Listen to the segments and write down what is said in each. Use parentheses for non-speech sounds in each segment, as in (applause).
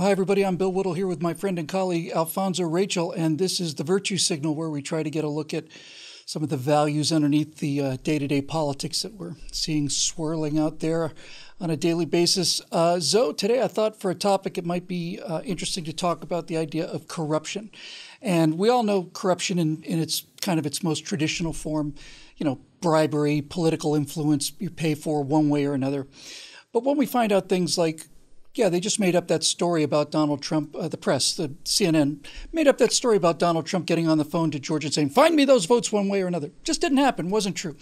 Hi, everybody. I'm Bill Whittle here with my friend and colleague Alfonso Rachel, and this is the Virtue Signal, where we try to get a look at some of the values underneath the day to day politics that we're seeing swirling out there on a daily basis. Uh, Zoe, today I thought for a topic it might be uh, interesting to talk about the idea of corruption. And we all know corruption in, in its kind of its most traditional form, you know, bribery, political influence you pay for one way or another. But when we find out things like yeah, they just made up that story about Donald Trump, uh, the press, the CNN, made up that story about Donald Trump getting on the phone to Georgia and saying, find me those votes one way or another. Just didn't happen, wasn't true.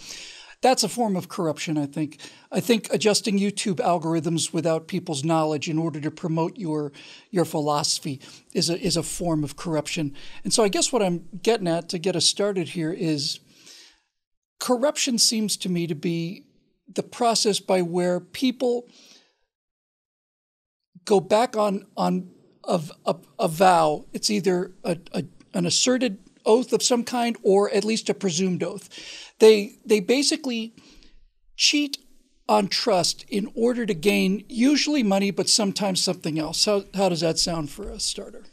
That's a form of corruption, I think. I think adjusting YouTube algorithms without people's knowledge in order to promote your your philosophy is a is a form of corruption. And so I guess what I'm getting at to get us started here is corruption seems to me to be the process by where people go back on on a, a, a vow. It's either a, a, an asserted oath of some kind or at least a presumed oath. They they basically cheat on trust in order to gain usually money, but sometimes something else. How, how does that sound for a starter?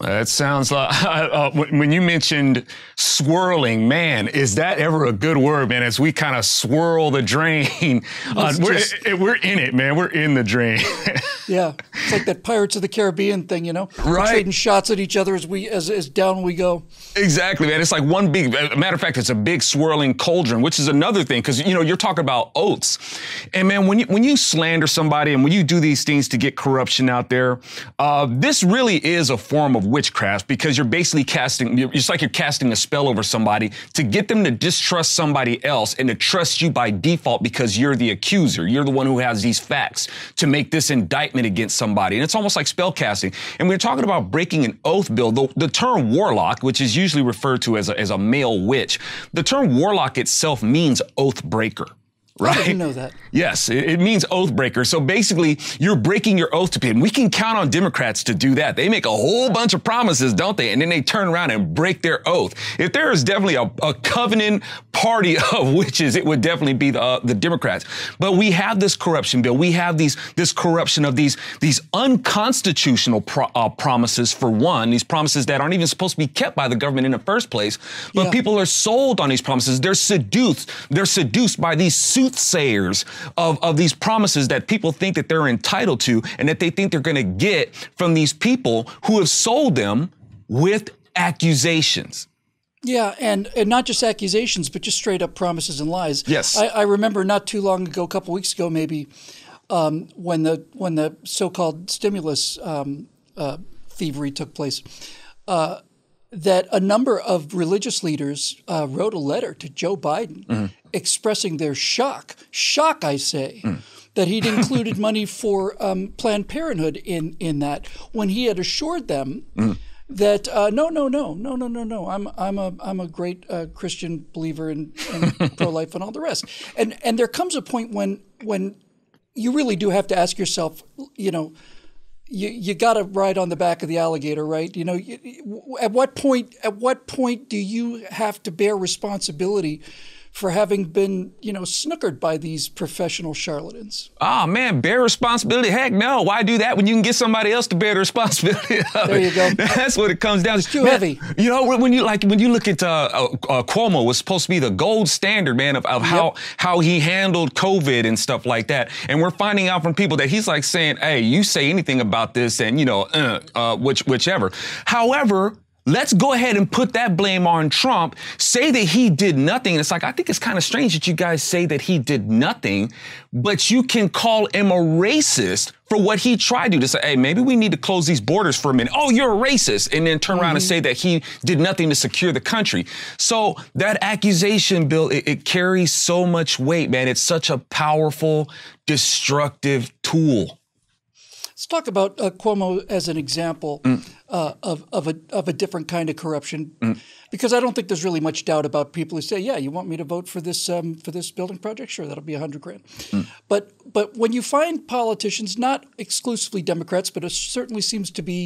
That sounds like (laughs) uh, uh when you mentioned swirling, man, is that ever a good word, man? As we kind of swirl the drain, (laughs) uh, we're, just, it, eh, eh, we're in it, man. We're in the drain. (laughs) yeah, it's like that Pirates of the Caribbean thing, you know? Right, we're trading shots at each other as we as, as down we go. Exactly, man. It's like one big. matter of fact, it's a big swirling cauldron, which is another thing because you know you're talking about oaths, and man, when you when you slander somebody and when you do these things to get corruption out there, uh, this really is a form of witchcraft because you're basically casting, it's like you're casting a spell over somebody to get them to distrust somebody else and to trust you by default because you're the accuser. You're the one who has these facts to make this indictment against somebody. And it's almost like spell casting. And we're talking about breaking an oath bill. The, the term warlock, which is usually referred to as a, as a male witch, the term warlock itself means oath breaker right? I didn't know that. Yes, it, means oath breaker. So basically, you're breaking your oath to be. And we can count on Democrats to do that. They make a whole bunch of promises, don't they? And then they turn around and break their oath. If there is definitely a, a covenant party (laughs) of witches, it would definitely be the, uh, the Democrats. But we have this corruption bill. We have these this corruption of these these unconstitutional pro- uh, promises. For one, these promises that aren't even supposed to be kept by the government in the first place. But yeah. people are sold on these promises. They're seduced. They're seduced by these suits soothsayers of, of these promises that people think that they're entitled to and that they think they're going to get from these people who have sold them with accusations. Yeah, and, and not just accusations, but just straight up promises and lies. Yes. I, I remember not too long ago, a couple weeks ago maybe, um, when the when the so called stimulus um, uh, thievery took place. Uh, that a number of religious leaders uh, wrote a letter to Joe Biden mm-hmm. expressing their shock, shock, I say, mm. that he'd (laughs) included money for um, Planned Parenthood in, in that when he had assured them. Mm. That uh, no no no no no no no I'm I'm a I'm a great uh, Christian believer in, in (laughs) pro life and all the rest and and there comes a point when when you really do have to ask yourself you know you you got to ride on the back of the alligator, right? You know, you, at what point at what point do you have to bear responsibility for having been, you know, snookered by these professional charlatans. Oh man, bear responsibility. Heck no. Why do that when you can get somebody else to bear the responsibility? (laughs) there you go. (laughs) That's what it comes down to. It's too man, heavy. You know, when you like when you look at uh, uh, uh, Cuomo was supposed to be the gold standard, man, of, of yep. how how he handled COVID and stuff like that. And we're finding out from people that he's like saying, "Hey, you say anything about this, and you know, uh, uh which whichever." However, Let's go ahead and put that blame on Trump, say that he did nothing. And it's like, I think it's kind of strange that you guys say that he did nothing, but you can call him a racist for what he tried to do. To say, hey, maybe we need to close these borders for a minute. Oh, you're a racist. And then turn around mm-hmm. and say that he did nothing to secure the country. So that accusation, Bill, it, it carries so much weight, man. It's such a powerful, destructive tool. Let's talk about uh, Cuomo as an example mm. uh, of, of, a, of a different kind of corruption, mm. because I don't think there's really much doubt about people who say, "Yeah, you want me to vote for this um, for this building project? Sure, that'll be a hundred grand." Mm. But but when you find politicians, not exclusively Democrats, but it certainly seems to be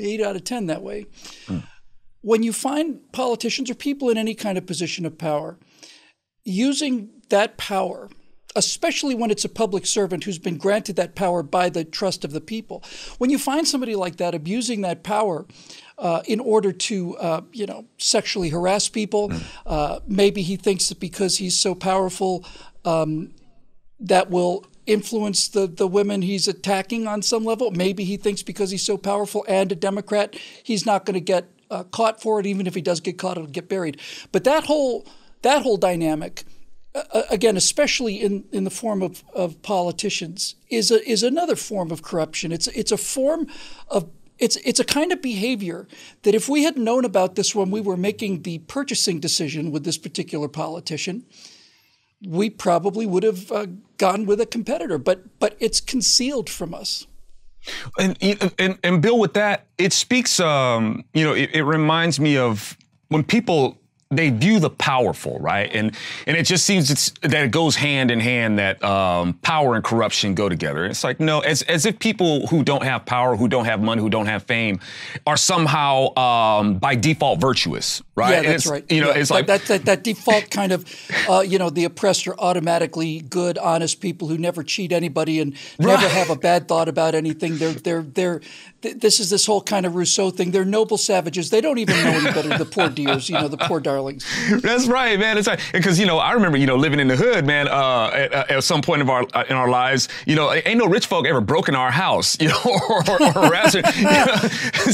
eight out of ten that way. Mm. When you find politicians or people in any kind of position of power using that power especially when it's a public servant who's been granted that power by the trust of the people. When you find somebody like that abusing that power uh, in order to, uh, you know, sexually harass people, mm. uh, maybe he thinks that because he's so powerful, um, that will influence the, the women he's attacking on some level. Maybe he thinks because he's so powerful and a Democrat, he's not going to get uh, caught for it. Even if he does get caught, it'll get buried. But that whole that whole dynamic again, especially in, in the form of, of politicians, is a, is another form of corruption. It's it's a form of it's it's a kind of behavior that if we had known about this when we were making the purchasing decision with this particular politician, we probably would have uh, gone with a competitor. But but it's concealed from us. And and and Bill, with that, it speaks. Um, you know, it, it reminds me of when people they view the powerful, right? And and it just seems that it goes hand in hand that um, power and corruption go together. It's like no, as as if people who don't have power, who don't have money, who don't have fame, are somehow um, by default virtuous right? Yeah, that's right. You know, yeah. it's like that, that, that default kind of, uh, you know, the oppressed are automatically good, honest people who never cheat anybody and right. never have a bad thought about anything. They're they're they're. Th this is this whole kind of Rousseau thing. They're noble savages. They don't even know any better. the poor dears, you know, the poor darlings. That's right, man. It's right. Because you know, I remember you know living in the hood, man. Uh, at, uh, at, some point of our uh, in our lives, you know, ain't no rich folk ever broken our house, (laughs) you know, or, or, or harassed. you know?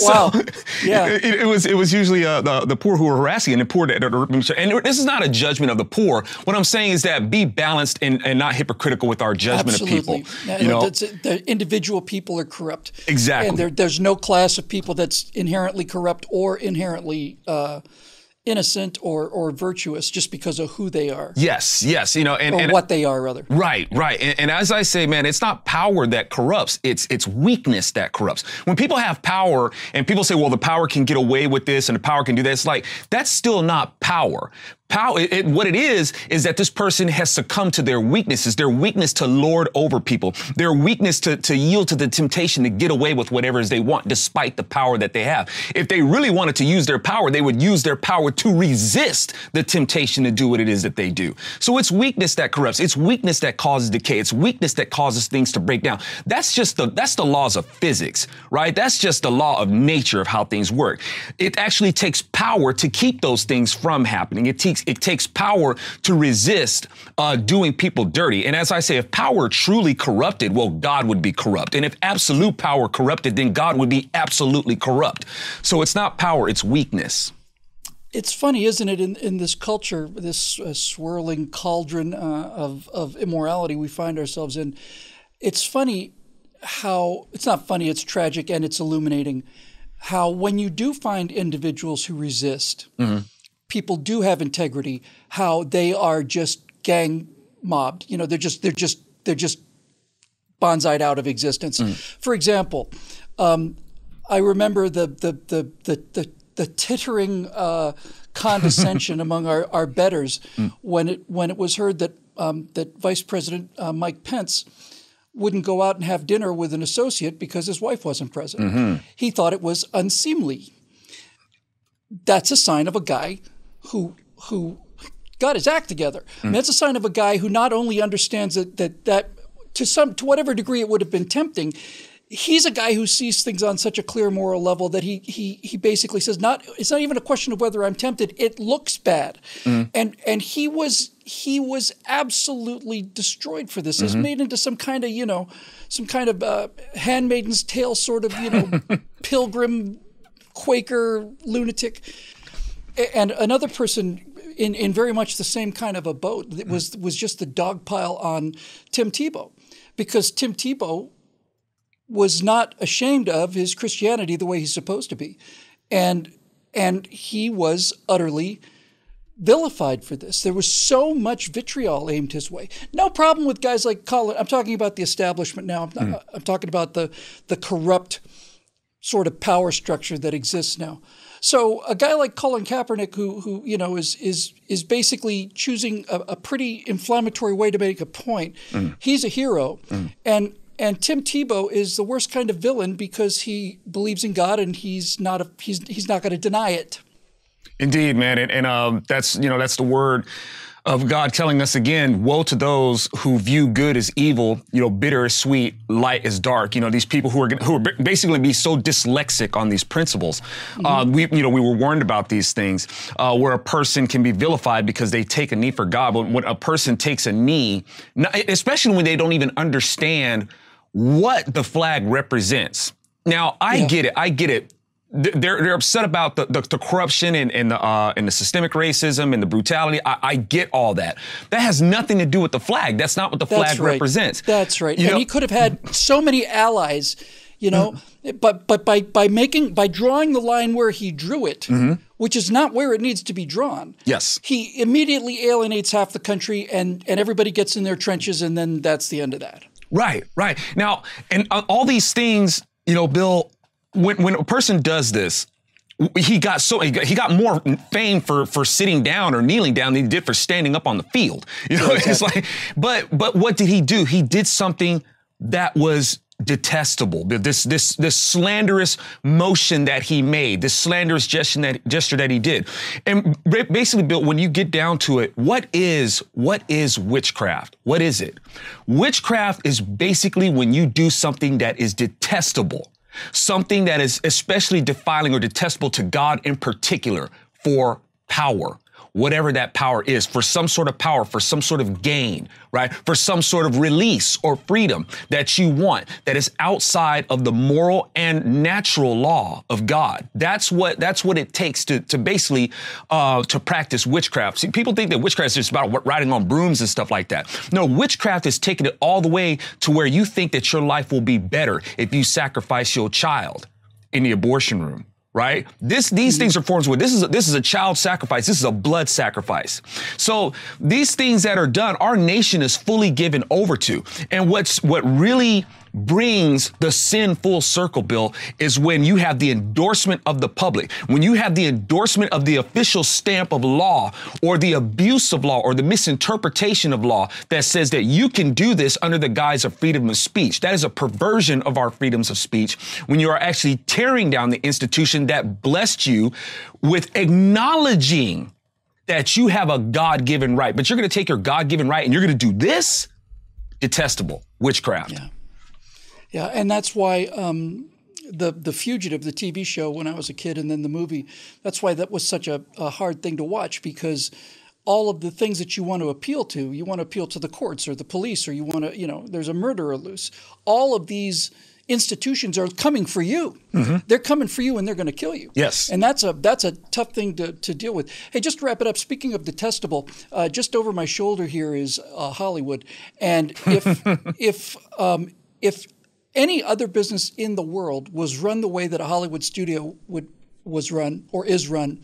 Wow. (laughs) So, yeah. It, it, was it was usually uh, the the poor who are harassing and the poor And this is not a judgment of the poor. What I'm saying is that be balanced and, and not hypocritical with our judgment Absolutely. of people. Yeah, you know, the individual people are corrupt. Exactly. And there, there's no class of people that's inherently corrupt or inherently. Uh, innocent or or virtuous just because of who they are. Yes, yes, you know, and, and what they are rather. Right, right. And, and, as I say, man, it's not power that corrupts; it's it's weakness that corrupts. When people have power and people say, "Well, the power can get away with this and the power can do this," like that's still not power. Power, it, it, what it is, is that this person has succumbed to their weaknesses, their weakness to lord over people, their weakness to, to yield to the temptation to get away with whatever it is they want, despite the power that they have. If they really wanted to use their power, they would use their power to resist the temptation to do what it is that they do. So it's weakness that corrupts. It's weakness that causes decay. It's weakness that causes things to break down. That's just the, that's the laws of physics, right? That's just the law of nature of how things work. It actually takes power to keep those things from happening. It takes takes it takes power to resist uh, doing people dirty. And as I say, if power truly corrupted, well, God would be corrupt. And if absolute power corrupted, then God would be absolutely corrupt. So it's not power; it's weakness. It's funny, isn't it? In, in this culture, this uh, swirling cauldron uh, of of immorality we find ourselves in, it's funny how it's not funny; it's tragic and it's illuminating. How when you do find individuals who resist. Mm-hmm people do have integrity, how they are just gang mobbed. You know, they're just they're just they're just bonsaied out of existence. Mm. For example, um, I remember the the the the, the, the tittering uh, condescension (laughs) among our, our betters mm. when it when it was heard that um, that Vice President uh, Mike Pence wouldn't go out and have dinner with an associate because his wife wasn't present. Mm-hmm. He thought it was unseemly. That's a sign of a guy who who got his act together. Mm. I mean, that's a sign of a guy who not only understands that that that to some to whatever degree it would have been tempting. He's a guy who sees things on such a clear moral level that he he he basically says not it's not even a question of whether I'm tempted it looks bad, mm. and and he was he was absolutely destroyed for this. mm hmm made into some kind of you know some kind of uh, handmaiden's tale sort of you know (laughs) pilgrim Quaker lunatic. And another person in, in very much the same kind of a boat that was mm-hmm. was just the dog pile on Tim Tebow, because Tim Tebow was not ashamed of his Christianity the way he's supposed to be, and and he was utterly vilified for this. There was so much vitriol aimed his way. No problem with guys like Colin. I'm talking about the establishment now. I'm, mm. I'm talking about the the corrupt sort of power structure that exists now. So a guy like Colin Kaepernick, who who you know is is is basically choosing a, a pretty inflammatory way to make a point, mm. he's a hero, mm. and and Tim Tebow is the worst kind of villain because he believes in God and he's not a, he's he's not going to deny it. Indeed, man, and, and um, that's you know that's the word of God telling us again, woe to those who view good as evil, you know, bitter as sweet, light is dark. You know, these people who are who are basically be so dyslexic on these principles. Mm-hmm. Uh, we, you know, we were warned about these things uh, where a person can be vilified because they take a knee for God. But when a person takes a knee, especially when they don't even understand what the flag represents. Now, I yeah. get it. I get it they're they're upset about the, the, the corruption and, and the uh, and the systemic racism and the brutality. I, I, get all that. That has nothing to do with the flag. That's not what the flag That's right. represents. That's right. You and know? he could have had so many allies, you know. Mm-hmm. But but by by making by drawing the line where he drew it, mm-hmm. which is not where it needs to be drawn. Yes. He immediately alienates half the country, and and everybody gets in their trenches, and then that's the end of that. Right, right. Now, and uh, all these things, you know, Bill, when when a person does this, he got so he got, he got, more fame for for sitting down or kneeling down than he did for standing up on the field. (laughs) You know, exactly. it's like, but but what did he do? He did something that was detestable. This this this slanderous motion that he made, this slanderous gesture that gesture that he did, and basically, Bill, when you get down to it, what is what is witchcraft? What is it? Witchcraft is basically when you do something that is detestable something that is especially defiling or detestable to God in particular for power whatever that power is, for some sort of power, for some sort of gain, right? For some sort of release or freedom that you want that is outside of the moral and natural law of God. That's what that's what it takes to to basically uh, to practice witchcraft. See, people think that witchcraft is just about riding on brooms and stuff like that. No, witchcraft is taking it all the way to where you think that your life will be better if you sacrifice your child in the abortion room right? This these mm-hmm. things are forms with. this is a, this is a child sacrifice. This is a blood sacrifice. So these things that are done, our nation is fully given over to. And what's what really brings the sin full circle, Bill, is when you have the endorsement of the public, when you have the endorsement of the official stamp of law or the abuse of law or the misinterpretation of law that says that you can do this under the guise of freedom of speech. That is a perversion of our freedoms of speech when you are actually tearing down the institution that blessed you with acknowledging that you have a God given right, but you're going to take your God given right and you're going to do this? Detestable witchcraft. Yeah. Yeah, and that's why um, the the Fugitive, the TV show when I was a kid, and then the movie. That's why that was such a, a hard thing to watch because all of the things that you want to appeal to, you want to appeal to the courts or the police, or you want to, you know, there's a murderer loose. All of these institutions are coming for you. Mm-hmm. They're coming for you, and they're going to kill you. Yes, and that's a that's a tough thing to, to deal with. Hey, just to wrap it up. Speaking of detestable, uh, just over my shoulder here is uh, Hollywood, and if (laughs) if um, if any other business in the world was run the way that a Hollywood studio would was run or is run,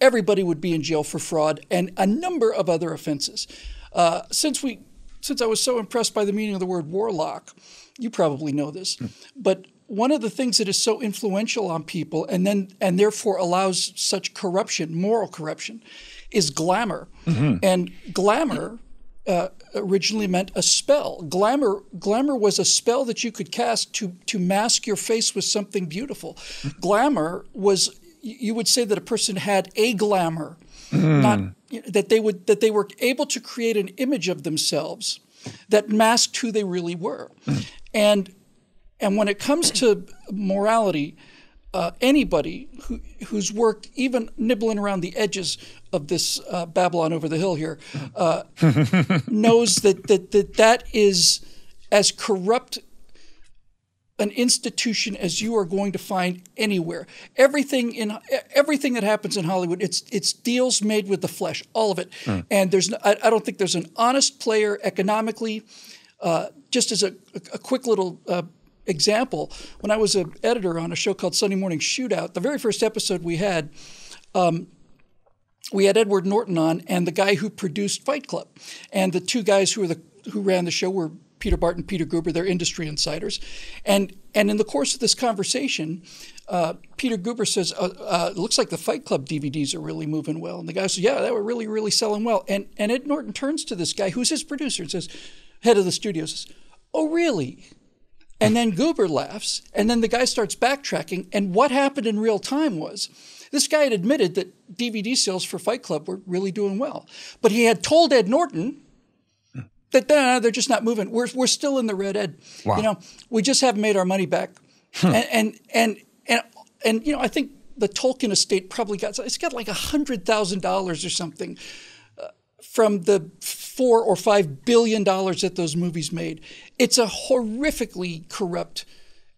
everybody would be in jail for fraud and a number of other offenses. Uh, since we, since I was so impressed by the meaning of the word warlock, you probably know this, mm. but one of the things that is so influential on people and then and therefore allows such corruption, moral corruption, is glamour. Mm-hmm. And glamour uh, originally meant a spell. Glamour, glamour was a spell that you could cast to to mask your face with something beautiful. glamour was you would say that a person had a glamour, mm. not that they would that they were able to create an image of themselves that masked who they really were. Hmm. And and when it comes to morality, uh, anybody who Whose work, even nibbling around the edges of this uh, Babylon over the hill here, uh, (laughs) knows that, that that that is as corrupt an institution as you are going to find anywhere. Everything in everything that happens in Hollywood, it's it's deals made with the flesh, all of it. Mm. And there's I, I, don't think there's an honest player economically. Uh, just as a, a quick little uh, example, when I was an editor on a show called Sunday Morning Shootout, the very first episode we had, um, we had Edward Norton on and the guy who produced Fight Club, and the two guys who were the who ran the show were Peter Barton, Peter Gruber, they're industry insiders, and and in the course of this conversation, uh, Peter Gruber says, uh, uh, "It looks like the Fight Club DVDs are really moving well," and the guy says, "Yeah, they were really really selling well," and and Ed Norton turns to this guy who's his producer and says, head of the studio says, "Oh really?" And then Goober laughs, and then the guy starts backtracking. And what happened in real time was this guy had admitted that DVD sales for Fight Club were really doing well. But he had told Ed Norton that nah, they're just not moving. We're, we're still in the red, Ed. Wow. You know, we just haven't made our money back. Hmm. And, and, and, and, and, you know, I think the Tolkien estate probably got, it's got like $100,000 or something uh, from the four or five billion dollars that those movies made. It's a horrifically corrupt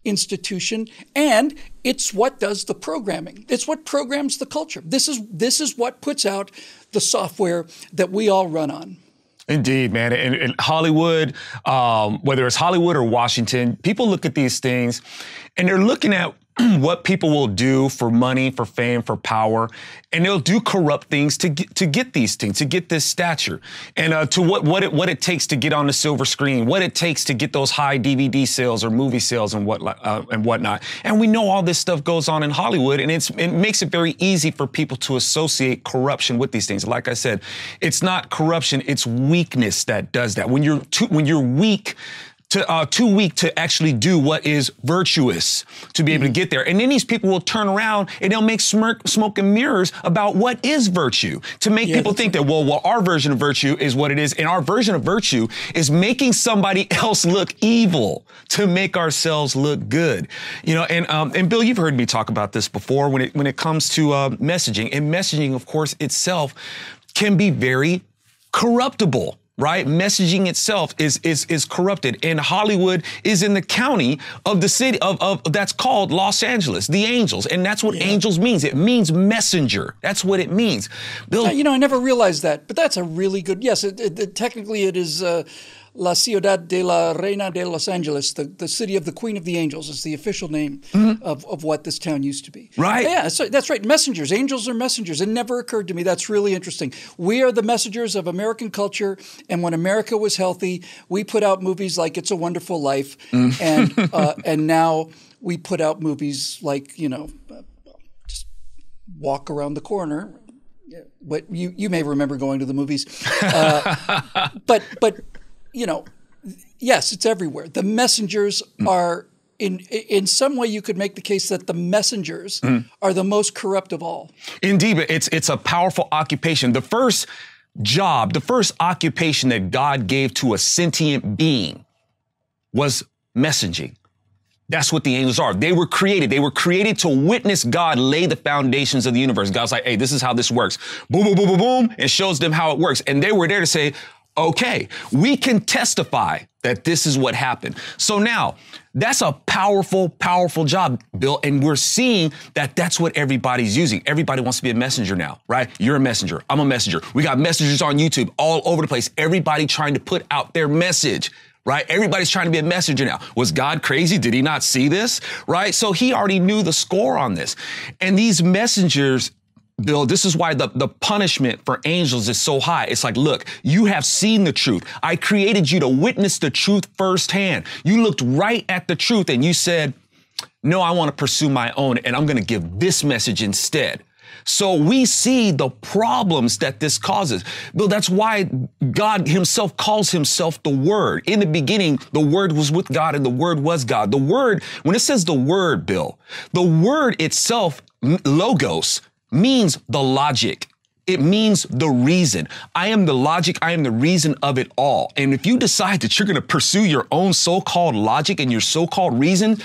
institution and it's what does the programming it's what programs the culture this is this is what puts out the software that we all run on Indeed, man. In, in Hollywood, um, whether it's Hollywood or Washington, people look at these things and they're looking at (clears throat) what people will do for money, for fame, for power, and they'll do corrupt things to get, to get these things, to get this stature, and uh, to what what it what it takes to get on the silver screen, what it takes to get those high DVD sales or movie sales and what uh, and whatnot. And we know all this stuff goes on in Hollywood, and it's it makes it very easy for people to associate corruption with these things. Like I said, it's not corruption; it's weakness that does that. When you're too, when you're weak to uh, too weak to actually do what is virtuous to be able to mm. get there. And then these people will turn around and they'll make smirk, smoke and mirrors about what is virtue to make yeah, people think right. that well, well, our version of virtue is what it is, and our version of virtue is making somebody (laughs) else look evil to make ourselves look good. You know, and um, and Bill, you've heard me talk about this before when it when it comes to uh, messaging and messaging, of course, itself can be very corruptible right? Messaging itself is is is corrupted. And Hollywood is in the county of the city of, of that's called Los Angeles, the Angels. And that's what yeah. angels means. It means messenger. That's what it means. Bill, you know, I never realized that, but that's a really good. Yes, it, it, it, technically it is uh, La Ciudad de la Reina de Los Angeles, the, the city of the Queen of the Angels, is the official name mm-hmm. of, of what this town used to be. Right. Yeah, so that's right. Messengers. Angels are messengers. It never occurred to me. That's really interesting. We are the messengers of American culture. And when America was healthy, we put out movies like It's a Wonderful Life. Mm. And, (laughs) uh, and now we put out movies like, you know, just walk around the corner what you you may remember going to the movies, uh, (laughs) but but you know, yes, it's everywhere. The messengers mm. are in in some way you could make the case that the messengers mm. are the most corrupt of all. Indeed, it's it's a powerful occupation. The first job, the first occupation that God gave to a sentient being was messaging. That's what the angels are. They were created. They were created to witness God lay the foundations of the universe. God's like, hey, this is how this works. Boom, boom, boom, boom, boom, and shows them how it works. And they were there to say, Okay, we can testify that this is what happened. So now, that's a powerful, powerful job, Bill. And we're seeing that that's what everybody's using. Everybody wants to be a messenger now, right? You're a messenger. I'm a messenger. We got messengers on YouTube all over the place. Everybody trying to put out their message right? Everybody's trying to be a messenger now. Was God crazy? Did he not see this? Right? So he already knew the score on this. And these messengers Bill, this is why the, the punishment for angels is so high. It's like, look, you have seen the truth. I created you to witness the truth firsthand. You looked right at the truth and you said, no, I want to pursue my own and I'm going to give this message instead. So we see the problems that this causes. Bill, that's why God himself calls himself the Word. In the beginning, the Word was with God and the Word was God. The Word, when it says the Word, Bill, the Word itself, logos, means the logic. It means the reason. I am the logic. I am the reason of it all. And if you decide that you're going to pursue your own so called logic and your so called reason,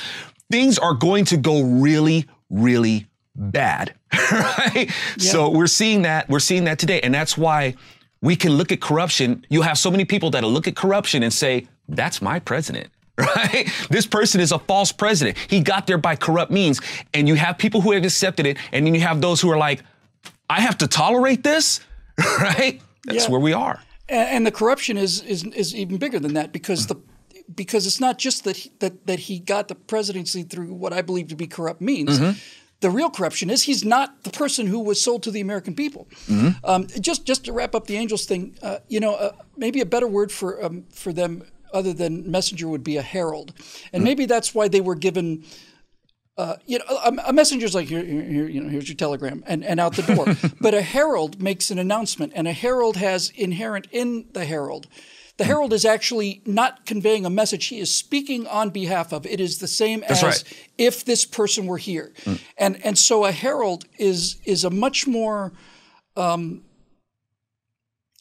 things are going to go really, really bad. (laughs) right? Yeah. So we're seeing that. We're seeing that today. And that's why we can look at corruption. You have so many people that look at corruption and say, that's my president. (laughs) right? This person is a false president. He got there by corrupt means. And you have people who have accepted it, and then you have those who are like, I have to tolerate this, (laughs) right? That's yeah. where we are. And the corruption is, is, is even bigger than that because the because it's not just that he, that that he got the presidency through what I believe to be corrupt means. Mm-hmm. The real corruption is he's not the person who was sold to the American people. Mm-hmm. Um, just just to wrap up the Angels thing, uh, you know, uh, maybe a better word for um, for them other than messenger would be a herald, and mm-hmm. maybe that's why they were given. Uh, you know, a, a is like here, here, you know, here's your telegram, and, and out the door. (laughs) but a herald makes an announcement, and a herald has inherent in the herald. The hmm. herald is actually not conveying a message; he is speaking on behalf of. It is the same That's as right. if this person were here, mm. and and so a herald is is a much more um,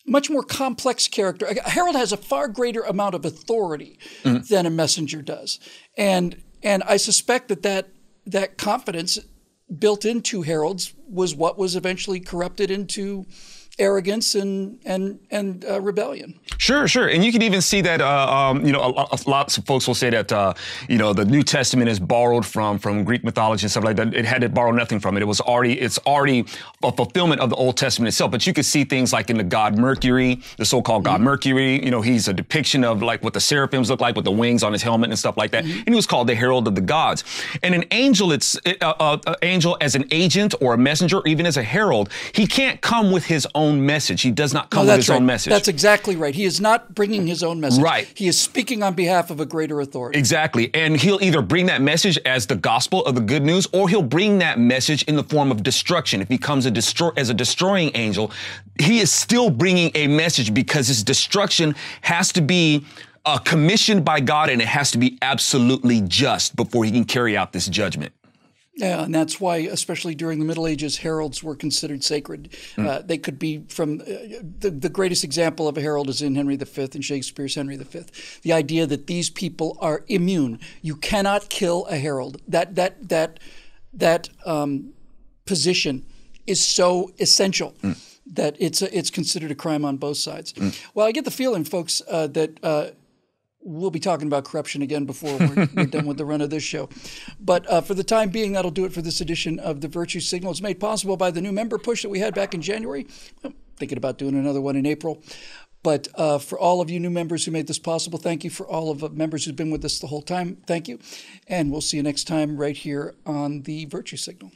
much more complex character. A herald has a far greater amount of authority mm-hmm. than a messenger does, and and I suspect that that that confidence built into heralds was what was eventually corrupted into arrogance and and and uh, rebellion. Sure, sure, and you can even see that. Uh, um, you know, a, a, lots of folks will say that uh, you know the New Testament is borrowed from from Greek mythology and stuff like that. It had to borrow nothing from it. It was already it's already a fulfillment of the Old Testament itself. But you can see things like in the god Mercury, the so-called god mm-hmm. Mercury. You know, he's a depiction of like what the seraphims look like with the wings on his helmet and stuff like that. Mm-hmm. And he was called the herald of the gods. And an angel, it's uh, uh angel as an agent or a messenger, or even as a herald. He can't come with his own own message. He does not come no, with his right. own message. That's exactly right. He is not bringing his own message. Right. He is speaking on behalf of a greater authority. Exactly. And he'll either bring that message as the gospel of the good news, or he'll bring that message in the form of destruction. If he comes a as a destroying angel, he is still bringing a message because his destruction has to be uh, commissioned by God and it has to be absolutely just before he can carry out this judgment. Yeah, and that's why, especially during the Middle Ages, heralds were considered sacred. Mm. Uh, they could be from uh, the, the greatest example of a herald is in Henry V and Shakespeare's Henry V. The idea that these people are immune. You cannot kill a herald. That that that that um, position is so essential. Mm. That it's a, it's considered a crime on both sides. Mm. Well, I get the feeling, folks, uh, that uh, we'll be talking about corruption again before we're, we're done with the run of this show. But uh, for the time being, that'll do it for this edition of the Virtue Signal. It's made possible by the new member push that we had back in January. I'm thinking about doing another one in April. But uh, for all of you new members who made this possible, thank you. For all of the uh, members who've been with us the whole time, thank you. And we'll see you next time right here on the Virtue Signal.